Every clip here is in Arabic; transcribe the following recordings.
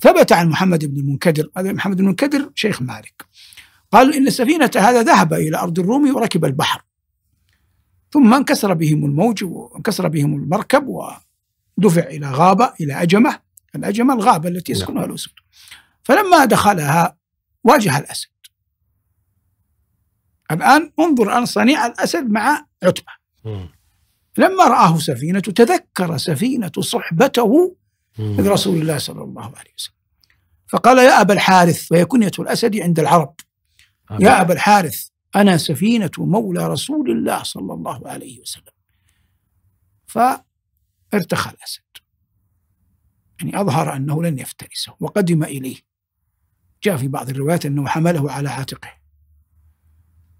ثبت عن محمد بن المنكدر هذا محمد بن المنكدر شيخ مالك قال إن سفينة هذا ذهب إلى أرض الروم وركب البحر ثم انكسر بهم الموج وانكسر بهم المركب ودفع إلى غابة إلى أجمة الأجمة الغابة التي نعم. يسكنها الأسود فلما دخلها واجه الأسد الآن انظر الآن صنيع الأسد مع عتبة لما رآه سفينة تذكر سفينة صحبته من رسول الله صلى الله عليه وسلم فقال يا أبا الحارث وهي كنية الأسد عند العرب يا أبا الحارث أنا سفينة مولى رسول الله صلى الله عليه وسلم فارتخى الأسد يعني أظهر أنه لن يفترسه وقدم إليه جاء في بعض الروايات أنه حمله على عاتقه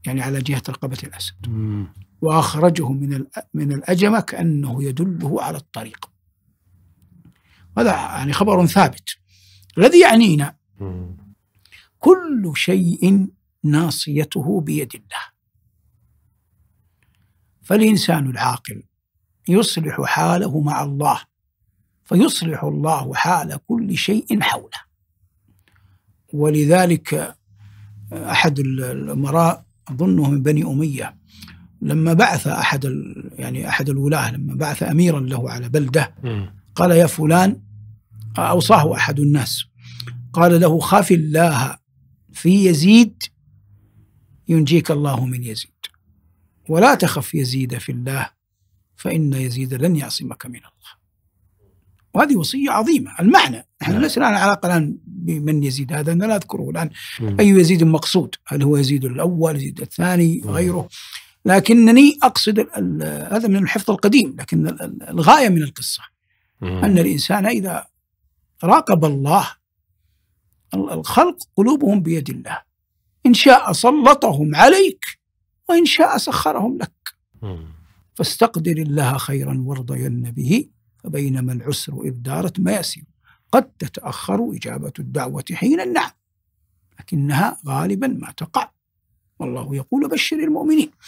يعني على جهة رقبة الأسد وأخرجه من من الأجمة كأنه يدله على الطريق هذا يعني خبر ثابت الذي يعنينا كل شيء ناصيته بيد الله فالإنسان العاقل يصلح حاله مع الله فيصلح الله حال كل شيء حوله ولذلك أحد الأمراء أظنه من بني أمية لما بعث أحد يعني أحد الولاة لما بعث أميرا له على بلدة قال يا فلان أوصاه أحد الناس قال له خاف الله في يزيد ينجيك الله من يزيد ولا تخف يزيد في الله فإن يزيد لن يعصمك من الله وهذه وصية عظيمة المعنى نحن نعم. لسنا على علاقة الآن بمن يزيد هذا أنا لا أذكره الآن نعم. أي يزيد مقصود هل هو يزيد الأول يزيد الثاني نعم. غيره لكنني أقصد هذا من الحفظ القديم لكن الغاية من القصة أن الإنسان إذا راقب الله الخلق قلوبهم بيد الله إن شاء سلطهم عليك وإن شاء سخرهم لك فاستقدر الله خيرا وارضين به فبينما العسر إذ دارت مياسر قد تتأخر إجابة الدعوة حين النعم لكنها غالبا ما تقع والله يقول بشر المؤمنين